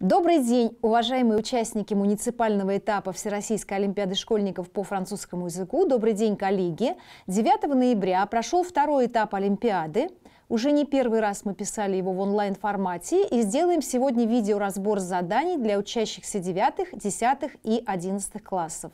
Добрый день, уважаемые участники муниципального этапа Всероссийской Олимпиады школьников по французскому языку. Добрый день, коллеги. 9 ноября прошел второй этап Олимпиады. Уже не первый раз мы писали его в онлайн-формате и сделаем сегодня видеоразбор заданий для учащихся 9, 10 и 11 классов.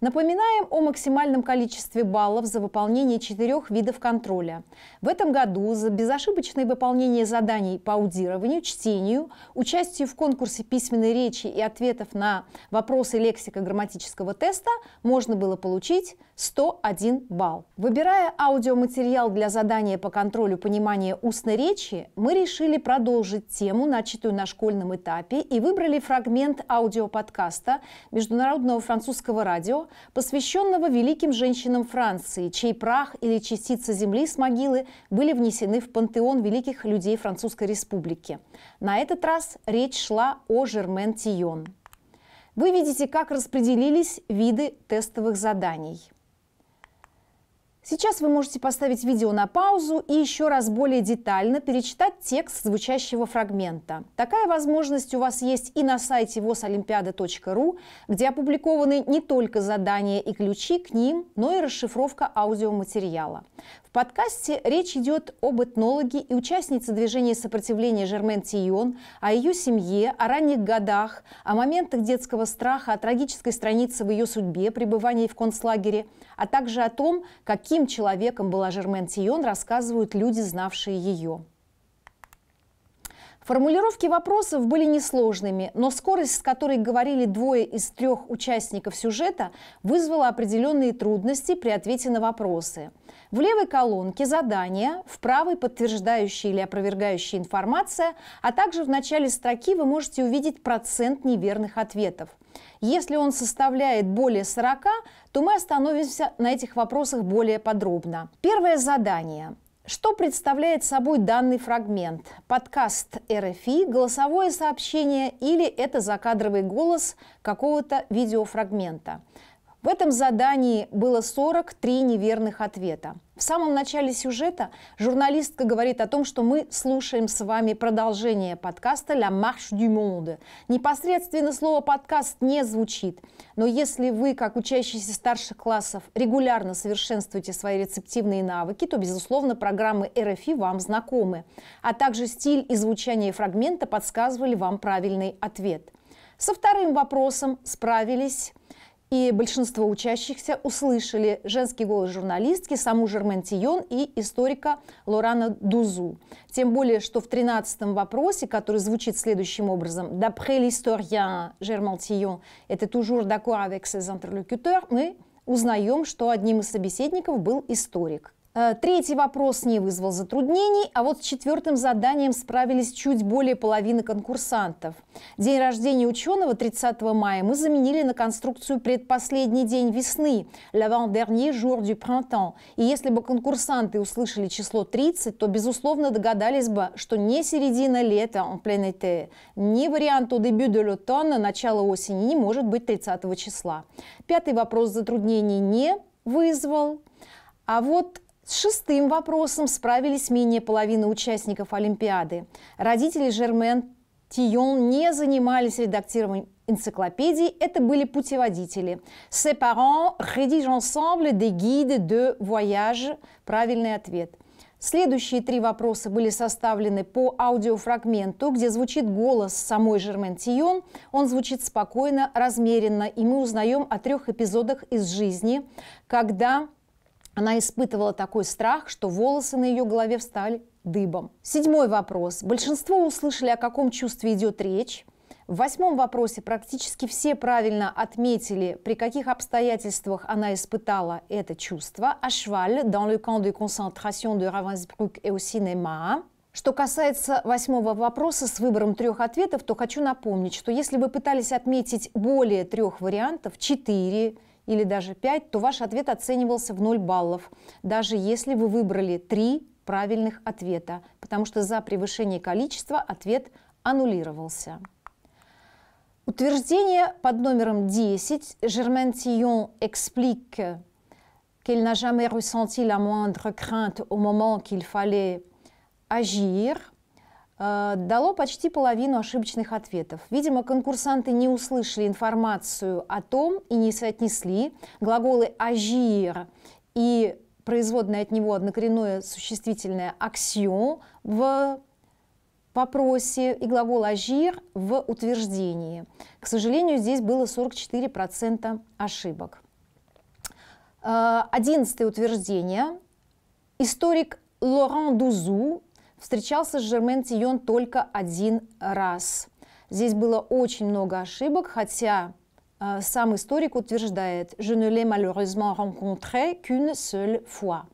Напоминаем о максимальном количестве баллов за выполнение четырех видов контроля. В этом году за безошибочное выполнение заданий по аудированию, чтению, участию в конкурсе письменной речи и ответов на вопросы лексико-грамматического теста можно было получить 101 балл. Выбирая аудиоматериал для задания по контролю понимания устной речи, мы решили продолжить тему, начатую на школьном этапе, и выбрали фрагмент аудиоподкаста Международного французского радио посвященного великим женщинам Франции, чей прах или частица земли с могилы были внесены в пантеон великих людей Французской Республики. На этот раз речь шла о Жермен Тион. Вы видите, как распределились виды тестовых заданий – Сейчас вы можете поставить видео на паузу и еще раз более детально перечитать текст звучащего фрагмента. Такая возможность у вас есть и на сайте vosolympiada.ru, где опубликованы не только задания и ключи к ним, но и расшифровка аудиоматериала. В подкасте речь идет об этнологе и участнице движения сопротивления Жермен Тион, о ее семье, о ранних годах, о моментах детского страха, о трагической странице в ее судьбе, пребывании в концлагере, а также о том, каким человеком была Жермен Тион, рассказывают люди, знавшие ее. Формулировки вопросов были несложными, но скорость, с которой говорили двое из трех участников сюжета, вызвала определенные трудности при ответе на вопросы. В левой колонке задания, в правой подтверждающая или опровергающая информация, а также в начале строки вы можете увидеть процент неверных ответов. Если он составляет более 40, то мы остановимся на этих вопросах более подробно. Первое задание. Что представляет собой данный фрагмент? Подкаст РФИ, голосовое сообщение или это закадровый голос какого-то видеофрагмента? В этом задании было 43 неверных ответа. В самом начале сюжета журналистка говорит о том, что мы слушаем с вами продолжение подкаста «La marche du monde». Непосредственно слово «подкаст» не звучит, но если вы, как учащиеся старших классов, регулярно совершенствуете свои рецептивные навыки, то, безусловно, программы РФИ вам знакомы, а также стиль и звучание фрагмента подсказывали вам правильный ответ. Со вторым вопросом справились и большинство учащихся услышали женский голос журналистки саму Жермен Тион и историка Лорана Дузу. Тем более, что в 13 вопросе, который звучит следующим образом, «D'après l'historien Germain Tillon, это toujours d'accord avec ses interlocuteurs», мы узнаем, что одним из собеседников был историк. Э, третий вопрос не вызвал затруднений, а вот с четвертым заданием справились чуть более половины конкурсантов. День рождения ученого 30 мая мы заменили на конструкцию «Предпоследний день весны» «L'avant-dernier jour du printemps». И если бы конкурсанты услышали число 30, то, безусловно, догадались бы, что не середина лета en plein été, ни варианту «Début de l'automne» а начало осени не может быть 30 числа. Пятый вопрос затруднений не вызвал. А вот с шестым вопросом справились менее половины участников Олимпиады. Родители Жермен Тион не занимались редактированием энциклопедии, это были путеводители. «Ses parents rédigent ensemble des guides de voyage» – правильный ответ – Следующие три вопроса были составлены по аудиофрагменту, где звучит голос самой Жермен Тион. Он звучит спокойно, размеренно, и мы узнаем о трех эпизодах из жизни, когда она испытывала такой страх, что волосы на ее голове встали дыбом. Седьмой вопрос. Большинство услышали, о каком чувстве идет речь. В восьмом вопросе практически все правильно отметили, при каких обстоятельствах она испытала это чувство. Ашваль, cheval, dans le camp de concentration de Ravensbrück et au cinéma». Что касается восьмого вопроса с выбором трех ответов, то хочу напомнить, что если вы пытались отметить более трех вариантов, четыре, или даже 5, то ваш ответ оценивался в 0 баллов, даже если вы выбрали 3 правильных ответа, потому что за превышение количества ответ аннулировался. Утверждение под номером 10 «Germain Tillon explique qu'elle n'a jamais ressenti la moindre crainte au moment qu'il fallait agir» Э, дало почти половину ошибочных ответов. Видимо, конкурсанты не услышали информацию о том и не соотнесли глаголы «агир» и производное от него однокоренное существительное «аксион» в вопросе и глагол «агир» в утверждении. К сожалению, здесь было 44% ошибок. Э, одиннадцатое утверждение. Историк Лоран Дузу встречался с Жермен Тион только один раз. Здесь было очень много ошибок, хотя э, сам историк утверждает «Je ne l'ai malheureusement rencontré qu'une seule fois».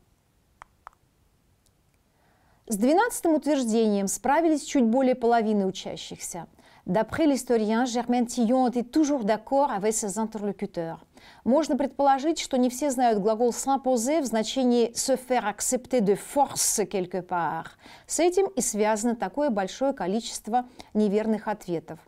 С двенадцатым утверждением справились чуть более половины учащихся. D'après l'historien, Germaine Tillon était toujours d'accord avec ses interlocuteurs – можно предположить, что не все знают глагол «s'imposer» в значении «se faire accepter de force» quelque part. С этим и связано такое большое количество неверных ответов.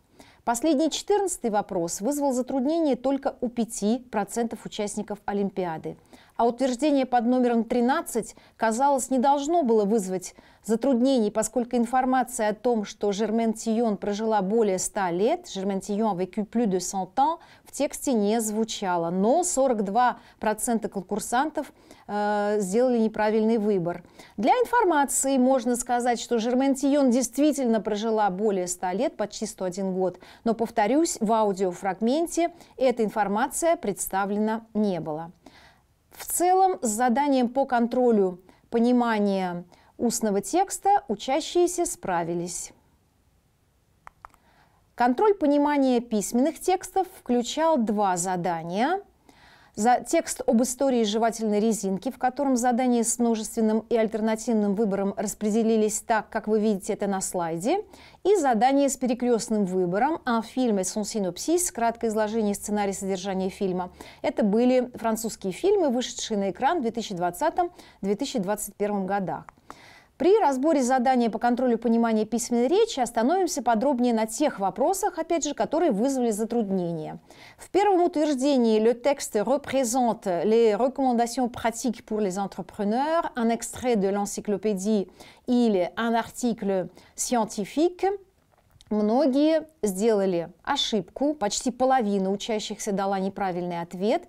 Последний 14 вопрос вызвал затруднение только у 5% участников Олимпиады а утверждение под номером 13, казалось, не должно было вызвать затруднений, поскольку информация о том, что Жермен Тион прожила более 100 лет, Жермен Тион vécu plus de 100 ans, в тексте не звучала. Но 42% конкурсантов э, сделали неправильный выбор. Для информации можно сказать, что Жермен Тион действительно прожила более 100 лет, почти 101 год. Но, повторюсь, в аудиофрагменте эта информация представлена не была. В целом, с заданием по контролю понимания устного текста учащиеся справились. Контроль понимания письменных текстов включал два задания – за текст об истории жевательной резинки, в котором задания с множественным и альтернативным выбором распределились так, как вы видите это на слайде, и задание с перекрестным выбором о а фильме «Сон синопсис» краткое изложение сценария содержания фильма. Это были французские фильмы, вышедшие на экран в 2020-2021 годах. При разборе задания по контролю понимания письменной речи остановимся подробнее на тех вопросах, опять же, которые вызвали затруднения. В первом утверждении «Le texte représente les recommandations pratiques pour les entrepreneurs», un extrait de l'encyclopédie или un article scientifique – Многие сделали ошибку, почти половина учащихся дала неправильный ответ.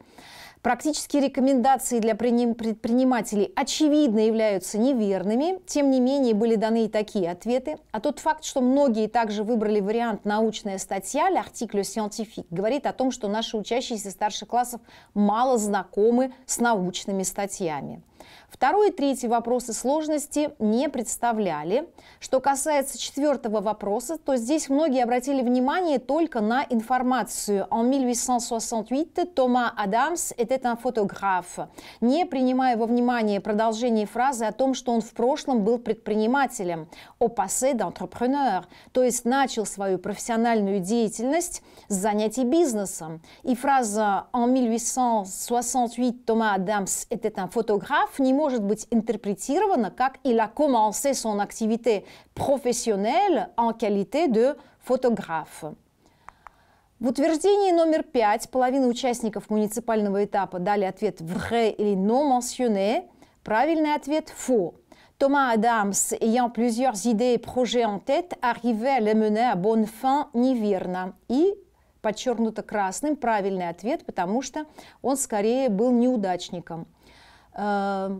Практические рекомендации для предпринимателей очевидно являются неверными, тем не менее были даны и такие ответы. А тот факт, что многие также выбрали вариант научная статья «L'article scientifique», говорит о том, что наши учащиеся старших классов мало знакомы с научными статьями. Второй и третий вопросы сложности не представляли. Что касается четвертого вопроса, то здесь многие обратили внимание только на информацию. En 1868 Тома Адамс était un photographe, не принимая во внимание продолжение фразы о том, что он в прошлом был предпринимателем, au passé d'entrepreneur, то есть начал свою профессиональную деятельность с занятий бизнесом. И фраза «En 1868 Тома Адамс était un photographe» не может быть интерпретировано как «il a commencé son activité professionnelle en qualité de photographe». В утверждении номер пять половина участников муниципального этапа дали ответ «vrai» или «non mentionné», правильный ответ «faux». Томас Адамс, ayant plusieurs idées et projets en tête, arrivait à les mener à bonne fin неверно. И подчеркнуто красным правильный ответ, потому что он скорее был неудачником. Э,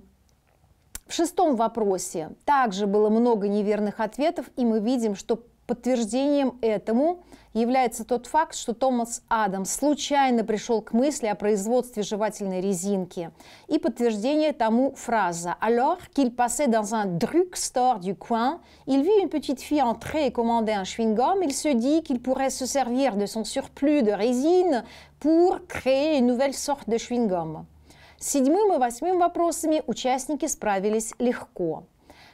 в шестом вопросе также было много неверных ответов, и мы видим, что Подтверждением этому является тот факт, что Томас Адамс случайно пришел к мысли о производстве жевательной резинки. И подтверждение тому фраза «Alors qu'il passait dans un drugstore du coin, il vit une petite fille entrer et commander un chewing-gum, il se dit qu'il pourrait se servir de son surplus de résine pour créer une nouvelle sorte de chewing-gum». С седьмым и восьмым вопросами участники справились легко.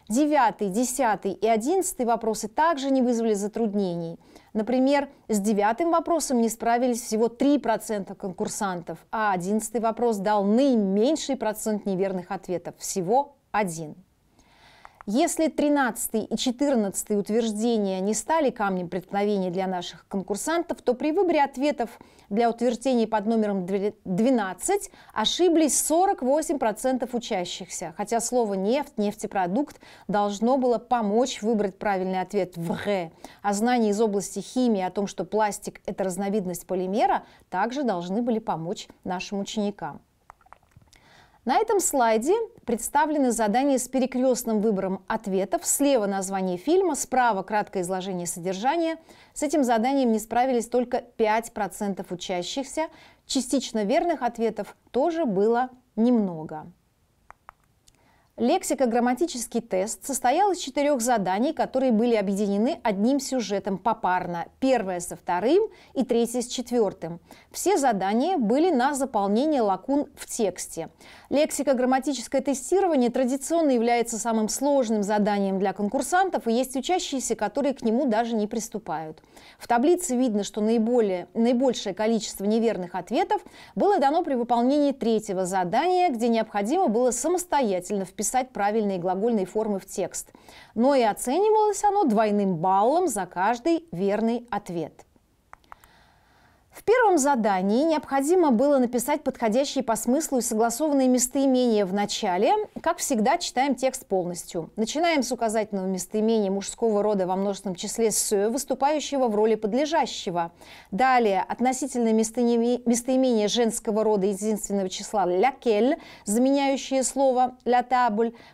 Девятый, десятый и одиннадцатый вопросы также не вызвали затруднений. Например, с девятым вопросом не справились всего 3% конкурсантов, а одиннадцатый вопрос дал наименьший процент неверных ответов – всего один. Если 13 и 14 утверждения не стали камнем преткновения для наших конкурсантов, то при выборе ответов для утверждений под номером 12 ошиблись 48% учащихся, хотя слово «нефть», «нефтепродукт» должно было помочь выбрать правильный ответ в «г», а знания из области химии о том, что пластик – это разновидность полимера, также должны были помочь нашим ученикам. На этом слайде представлены задания с перекрестным выбором ответов. Слева название фильма, справа краткое изложение содержания. С этим заданием не справились только 5% учащихся. Частично верных ответов тоже было немного. Лексико-грамматический тест состоял из четырех заданий, которые были объединены одним сюжетом попарно. Первое со вторым и третье с четвертым. Все задания были на заполнение лакун в тексте. Лексико-грамматическое тестирование традиционно является самым сложным заданием для конкурсантов, и есть учащиеся, которые к нему даже не приступают. В таблице видно, что наиболее, наибольшее количество неверных ответов было дано при выполнении третьего задания, где необходимо было самостоятельно вписать вписать правильные глагольные формы в текст. Но и оценивалось оно двойным баллом за каждый верный ответ. В первом задании необходимо было написать подходящие по смыслу и согласованные местоимения в начале. Как всегда, читаем текст полностью. Начинаем с указательного местоимения мужского рода во множественном числе «с», «э», выступающего в роли подлежащего. Далее, относительное местоимение женского рода единственного числа «лякель», заменяющее слово «ля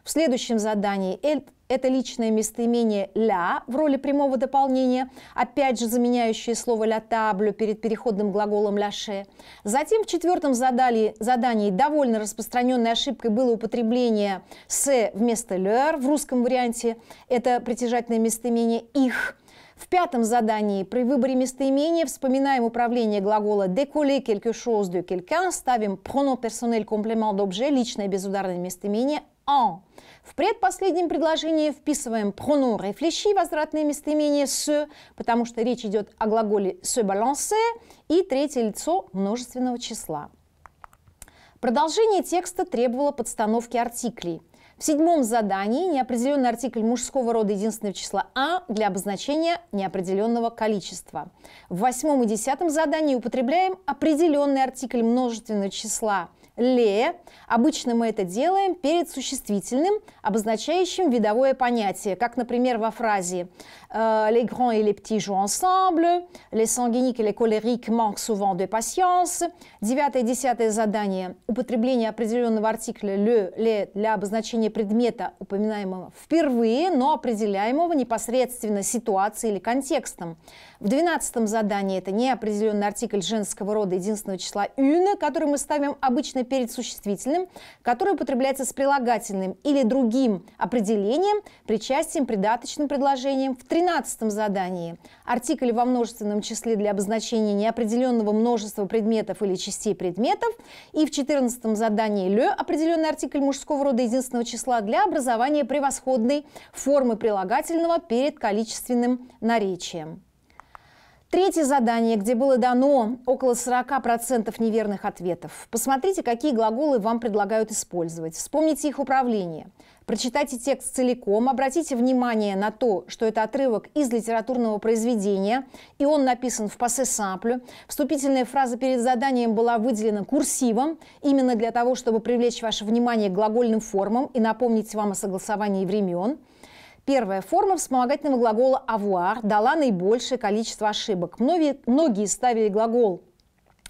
В следующем задании «эль это личное местоимение «ля» в роли прямого дополнения, опять же заменяющее слово «ля таблю» перед переходным глаголом «ляше». Затем в четвертом задали, задании довольно распространенной ошибкой было употребление «се» вместо «лер» в русском варианте. Это притяжательное местоимение «их». В пятом задании при выборе местоимения вспоминаем управление глагола «décoller quelque chose de quelqu'un», ставим «pronom personnel complément d'objet» – личное безударное местоимение «en». В предпоследнем предложении вписываем pronom réfléchi, возвратное местоимение «se», потому что речь идет о глаголе «se balancer» и третье лицо множественного числа. Продолжение текста требовало подстановки артиклей. В седьмом задании неопределенный артикль мужского рода единственного числа А для обозначения неопределенного количества. В восьмом и десятом задании употребляем определенный артикль множественного числа – ле. Обычно мы это делаем перед существительным, обозначающим видовое понятие, как, например, во фразе euh, les grands et les petits jouent ensemble, les sanguiniques и les colériques manquent souvent de patience. Девятое и десятое задание. Употребление определенного артикля «le», «le» для обозначения предмета, упоминаемого впервые, но определяемого непосредственно ситуацией или контекстом. В двенадцатом задании это неопределенный артикль женского рода единственного числа «une», который мы ставим обычно перед существительным, который употребляется с прилагательным или другим определением, причастием, придаточным предложением в 13 тринадцатом задании артикль во множественном числе для обозначения неопределенного множества предметов или частей предметов. И в четырнадцатом задании лё определенный артикль мужского рода единственного числа для образования превосходной формы прилагательного перед количественным наречием. Третье задание, где было дано около 40% неверных ответов. Посмотрите, какие глаголы вам предлагают использовать. Вспомните их управление. Прочитайте текст целиком, обратите внимание на то, что это отрывок из литературного произведения, и он написан в пассе самплю. Вступительная фраза перед заданием была выделена курсивом, именно для того, чтобы привлечь ваше внимание к глагольным формам и напомнить вам о согласовании времен. Первая форма вспомогательного глагола «avoir» дала наибольшее количество ошибок. Многие, многие ставили глагол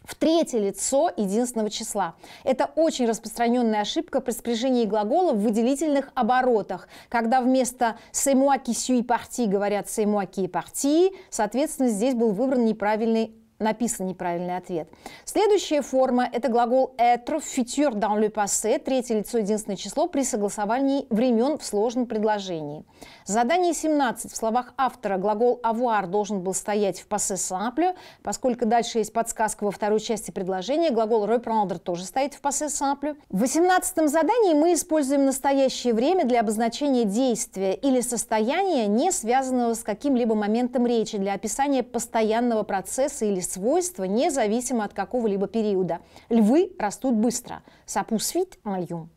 в третье лицо единственного числа. Это очень распространенная ошибка при спряжении глагола в выделительных оборотах, когда вместо «c'est moi qui suis parti» говорят «c'est moi qui est parti», соответственно, здесь был выбран неправильный написан неправильный ответ. Следующая форма – это глагол être, futur dans le passé, третье лицо, единственное число при согласовании времен в сложном предложении. Задание 17. В словах автора глагол avoir должен был стоять в passé simple, поскольку дальше есть подсказка во второй части предложения, глагол reprendre тоже стоит в passé simple. В 18 задании мы используем настоящее время для обозначения действия или состояния, не связанного с каким-либо моментом речи, для описания постоянного процесса или свойства независимо от какого-либо периода. Львы растут быстро. Сапусвит альюм.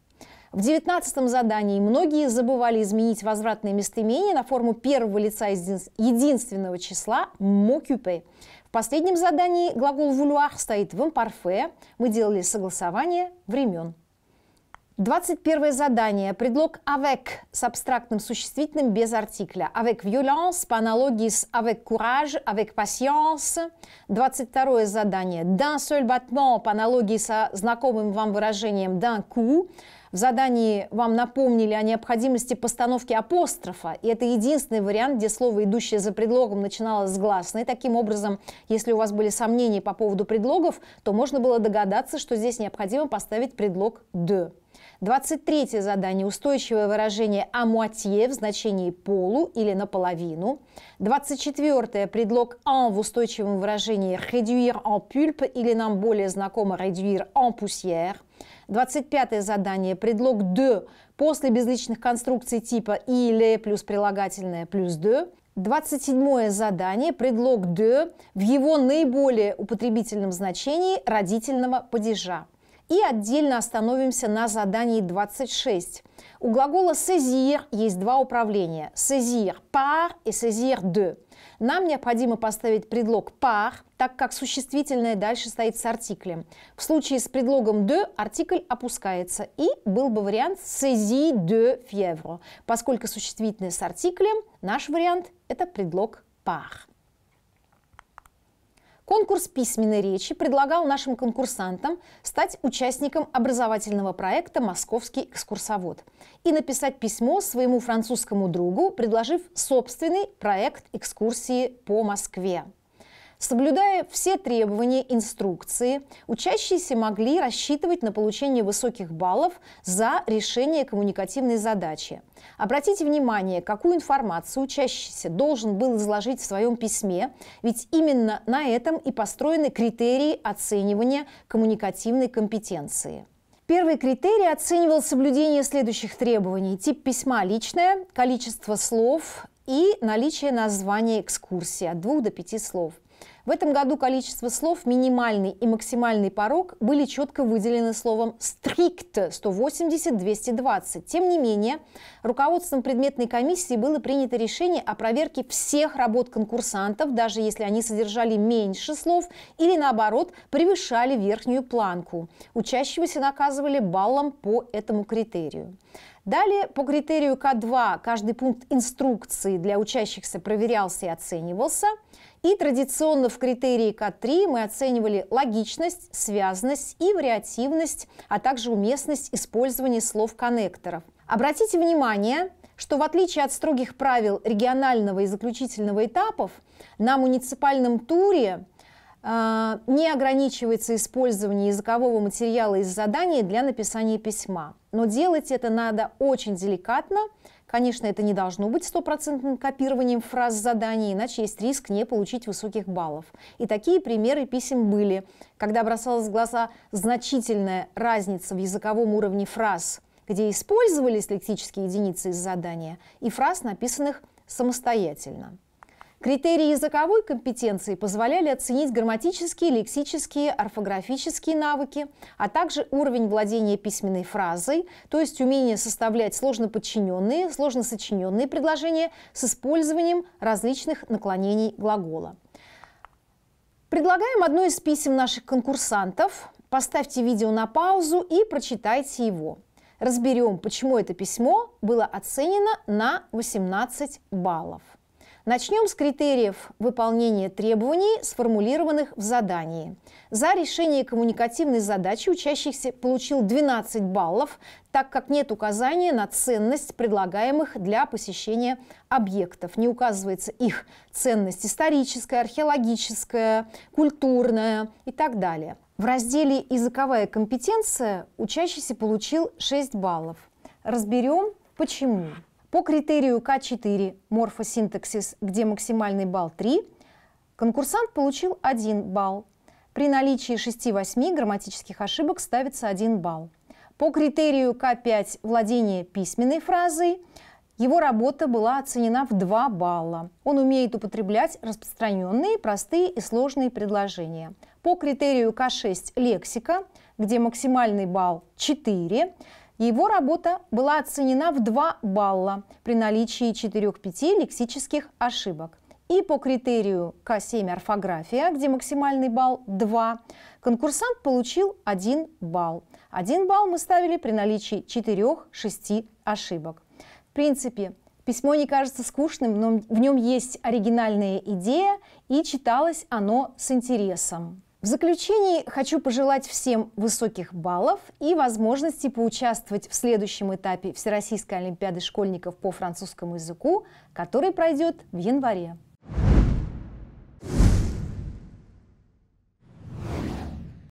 В девятнадцатом задании многие забывали изменить возвратное местоимение на форму первого лица единственного числа «мокюпе». В последнем задании глагол «вулюах» стоит в импарфе. Мы делали согласование времен. 21 задание. Предлог «avec» с абстрактным существительным без артикля. «Avec violence» по аналогии с «avec courage», «avec patience». 22 задание. «D'un seul battement» по аналогии со знакомым вам выражением «d'un coup». В задании вам напомнили о необходимости постановки апострофа, и это единственный вариант, где слово, идущее за предлогом, начиналось с гласной. Таким образом, если у вас были сомнения по поводу предлогов, то можно было догадаться, что здесь необходимо поставить предлог «de». 23 задание – устойчивое выражение «а в значении «полу» или «наполовину». 24 предлог «en» в устойчивом выражении «réduire en pulpe» или нам более знакомо «réduire en poussière». 25 задание – предлог «de» после безличных конструкций типа «или» плюс прилагательное плюс «de». 27 задание, предлог «de» в его наиболее употребительном значении родительного падежа. И отдельно остановимся на задании 26. У глагола «saisir» есть два управления – «saisir par» и «saisir de». Нам необходимо поставить предлог «par», так как существительное дальше стоит с артиклем. В случае с предлогом «de» артикль опускается, и был бы вариант «saisir de fièvre», поскольку существительное с артиклем, наш вариант – это предлог «par». Конкурс письменной речи предлагал нашим конкурсантам стать участником образовательного проекта «Московский экскурсовод» и написать письмо своему французскому другу, предложив собственный проект экскурсии по Москве. Соблюдая все требования инструкции, учащиеся могли рассчитывать на получение высоких баллов за решение коммуникативной задачи. Обратите внимание, какую информацию учащийся должен был изложить в своем письме, ведь именно на этом и построены критерии оценивания коммуникативной компетенции. Первый критерий оценивал соблюдение следующих требований. Тип письма личное, количество слов и наличие названия экскурсии от двух до пяти слов. В этом году количество слов «минимальный» и «максимальный порог» были четко выделены словом «стрикт» 180-220. Тем не менее, руководством предметной комиссии было принято решение о проверке всех работ конкурсантов, даже если они содержали меньше слов или, наоборот, превышали верхнюю планку. Учащегося наказывали баллом по этому критерию. Далее, по критерию К2, каждый пункт инструкции для учащихся проверялся и оценивался – и традиционно в критерии К3 мы оценивали логичность, связность и вариативность, а также уместность использования слов-коннекторов. Обратите внимание, что в отличие от строгих правил регионального и заключительного этапов, на муниципальном туре э, не ограничивается использование языкового материала из задания для написания письма. Но делать это надо очень деликатно, Конечно, это не должно быть стопроцентным копированием фраз заданий, иначе есть риск не получить высоких баллов. И такие примеры писем были, когда бросалась в глаза значительная разница в языковом уровне фраз, где использовались лексические единицы из задания, и фраз, написанных самостоятельно. Критерии языковой компетенции позволяли оценить грамматические, лексические, орфографические навыки, а также уровень владения письменной фразой, то есть умение составлять сложно подчиненные, сложно сочиненные предложения с использованием различных наклонений глагола. Предлагаем одно из писем наших конкурсантов. Поставьте видео на паузу и прочитайте его. Разберем, почему это письмо было оценено на 18 баллов. Начнем с критериев выполнения требований, сформулированных в задании. За решение коммуникативной задачи учащийся получил 12 баллов, так как нет указания на ценность предлагаемых для посещения объектов. Не указывается их ценность историческая, археологическая, культурная и так далее. В разделе «Языковая компетенция» учащийся получил 6 баллов. Разберем, почему. По критерию К4 морфосинтаксис, где максимальный балл 3, конкурсант получил 1 балл. При наличии 6-8 грамматических ошибок ставится 1 балл. По критерию К5 владение письменной фразой его работа была оценена в 2 балла. Он умеет употреблять распространенные, простые и сложные предложения. По критерию К6 лексика, где максимальный балл 4, его работа была оценена в 2 балла при наличии 4-5 лексических ошибок. И по критерию К7 орфография, где максимальный балл 2, конкурсант получил 1 балл. 1 балл мы ставили при наличии 4-6 ошибок. В принципе, письмо не кажется скучным, но в нем есть оригинальная идея и читалось оно с интересом. В заключении хочу пожелать всем высоких баллов и возможности поучаствовать в следующем этапе Всероссийской Олимпиады школьников по французскому языку, который пройдет в январе.